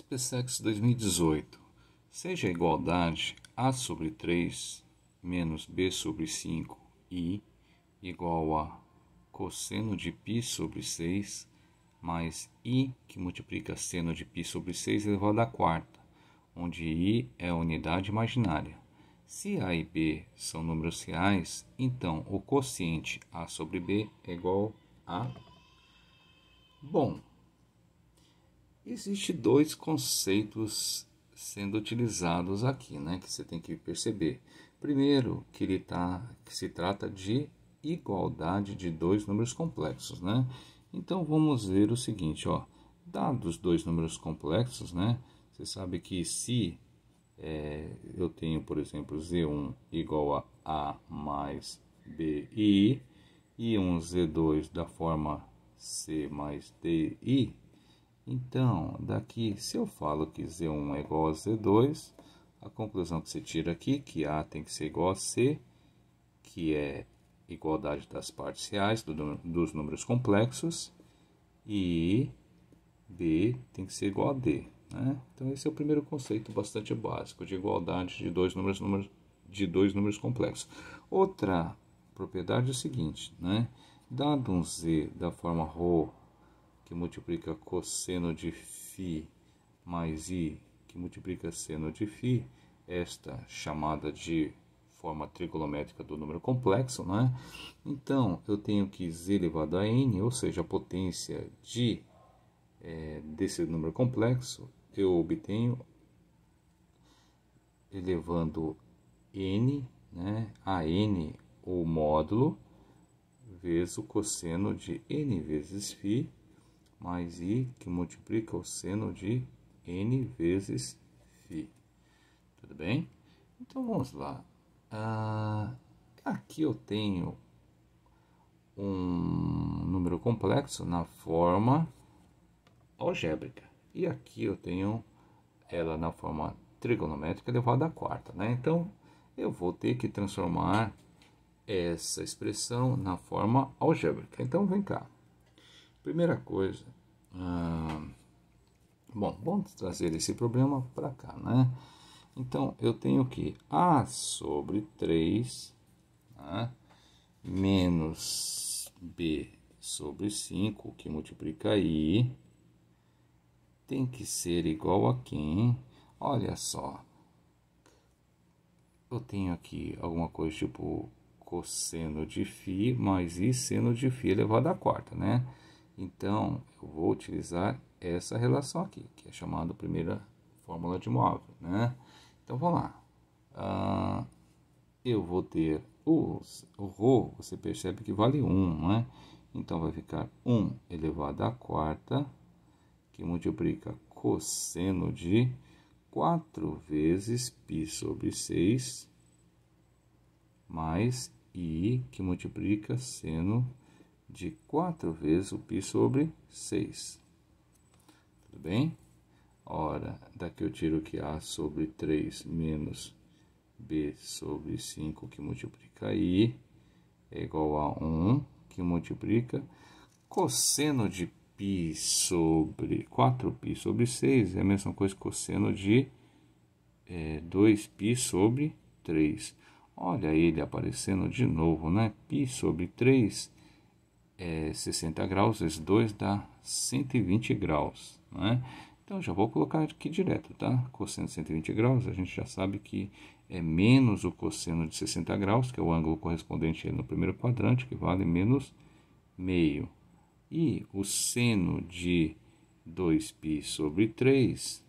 SpaceX 2018. Seja a igualdade A sobre 3 menos B sobre 5 i igual a cosseno de π sobre 6 mais i que multiplica seno de π sobre 6 elevado à quarta, onde i é a unidade imaginária. Se a e b são números reais, então o quociente a sobre b é igual a... Bom, Existem dois conceitos sendo utilizados aqui, né, que você tem que perceber. Primeiro, que ele tá, que se trata de igualdade de dois números complexos, né? Então vamos ver o seguinte, ó, dados dois números complexos, né? Você sabe que se é, eu tenho, por exemplo, z1 igual a a mais bi e um z2 da forma c mais di, então, daqui, se eu falo que Z1 é igual a Z2, a conclusão que se tira aqui é que A tem que ser igual a C, que é igualdade das partes reais do, dos números complexos, e B tem que ser igual a D. Né? Então, esse é o primeiro conceito bastante básico de igualdade de dois números, números, de dois números complexos. Outra propriedade é o seguinte, né? dado um Z da forma ρ que multiplica cosseno de φ mais i, que multiplica seno de φ, esta chamada de forma trigonométrica do número complexo, né? Então, eu tenho que z elevado a n, ou seja, a potência de, é, desse número complexo, eu obtenho elevando n né, a n, o módulo, vezes o cosseno de n vezes φ, mais i, que multiplica o seno de n vezes φ. Tudo bem? Então, vamos lá. Ah, aqui eu tenho um número complexo na forma algébrica. E aqui eu tenho ela na forma trigonométrica elevada à quarta, né? Então, eu vou ter que transformar essa expressão na forma algébrica. Então, vem cá. Primeira coisa, ah, bom, vamos trazer esse problema para cá, né? Então, eu tenho que A sobre 3 né? menos B sobre 5, que multiplica I, tem que ser igual a quem? Olha só, eu tenho aqui alguma coisa tipo cosseno de φ mais i seno de φ elevado à quarta, né? Então, eu vou utilizar essa relação aqui, que é chamada primeira fórmula de móvel, né? Então, vamos lá. Ah, eu vou ter o Rho, você percebe que vale 1, né? Então, vai ficar 1 elevado à quarta, que multiplica cosseno de 4 vezes π sobre 6, mais i, que multiplica seno de 4 vezes o π sobre 6. Tudo bem? Ora, daqui eu tiro que A sobre 3 menos B sobre 5, que multiplica I, é igual a 1, que multiplica cosseno de π sobre 4π sobre 6, é a mesma coisa que cosseno de é, 2π sobre 3. Olha ele aparecendo de novo, né? π sobre 3 é, 60 graus vezes 2 dá 120 graus, né? Então, já vou colocar aqui direto, tá? Cosseno de 120 graus, a gente já sabe que é menos o cosseno de 60 graus, que é o ângulo correspondente no primeiro quadrante, que vale menos meio. E o seno de 2π sobre 3,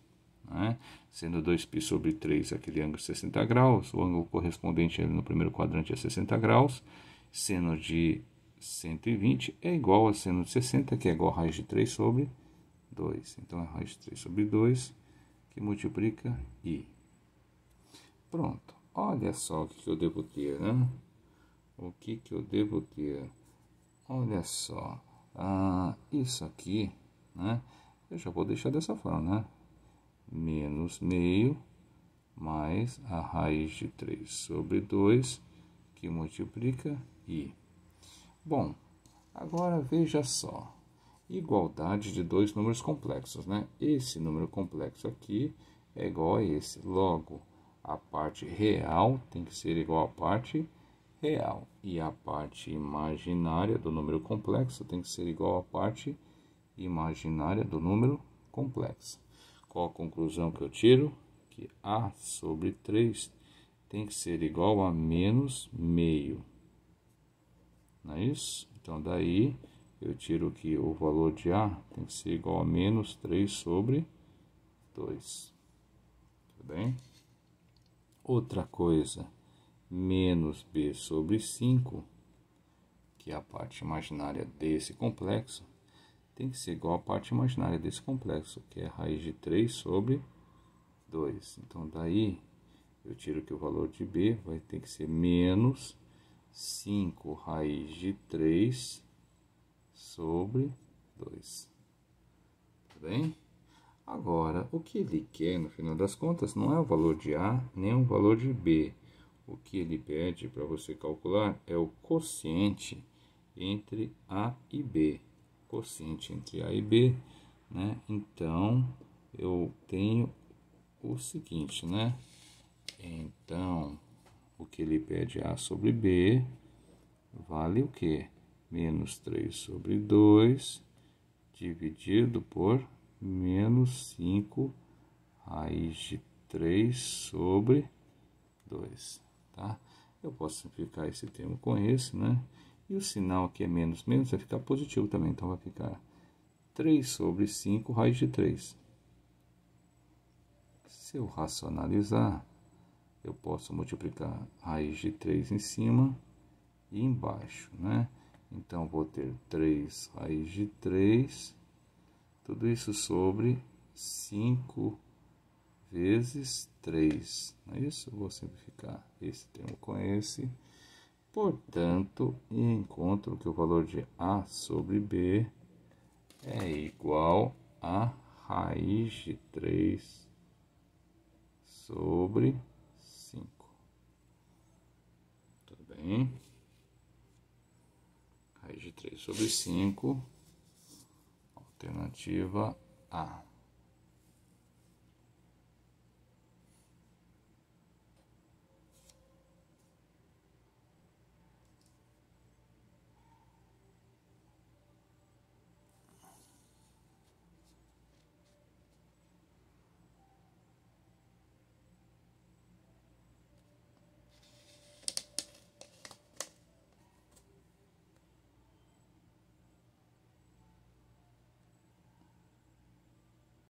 né? sendo 2π sobre 3 aquele ângulo de 60 graus, o ângulo correspondente no primeiro quadrante é 60 graus, seno de 120 é igual a seno de 60, que é igual a raiz de 3 sobre 2. Então, é raiz de 3 sobre 2, que multiplica i. Pronto. Olha só o que eu devo ter, né? O que, que eu devo ter? Olha só. Ah, isso aqui, né? Eu já vou deixar dessa forma, né? Menos meio mais a raiz de 3 sobre 2, que multiplica i. Bom, agora veja só. Igualdade de dois números complexos, né? Esse número complexo aqui é igual a esse. Logo, a parte real tem que ser igual à parte real. E a parte imaginária do número complexo tem que ser igual à parte imaginária do número complexo. Qual a conclusão que eu tiro? Que A sobre 3 tem que ser igual a menos meio não é isso? Então, daí eu tiro que o valor de A tem que ser igual a menos 3 sobre 2. Tudo bem? Outra coisa, menos B sobre 5, que é a parte imaginária desse complexo, tem que ser igual à parte imaginária desse complexo, que é raiz de 3 sobre 2. Então, daí eu tiro que o valor de B vai ter que ser menos 5 raiz de 3 sobre 2. Tá bem? Agora, o que ele quer, no final das contas, não é o valor de A nem o valor de B. O que ele pede para você calcular é o quociente entre A e B. Quociente entre A e B, né? Então, eu tenho o seguinte, né? Então, porque ele pede A sobre B, vale o quê? Menos 3 sobre 2, dividido por menos 5 raiz de 3 sobre 2, tá? Eu posso simplificar esse termo com esse, né? E o sinal aqui é menos menos, vai ficar positivo também, então vai ficar 3 sobre 5 raiz de 3. Se eu racionalizar, eu posso multiplicar raiz de 3 em cima e embaixo, né? Então, vou ter 3 raiz de 3, tudo isso sobre 5 vezes 3, não é isso? vou simplificar esse termo com esse. Portanto, encontro que o valor de A sobre B é igual a raiz de 3 sobre bem? Raiz de 3 sobre 5, alternativa A.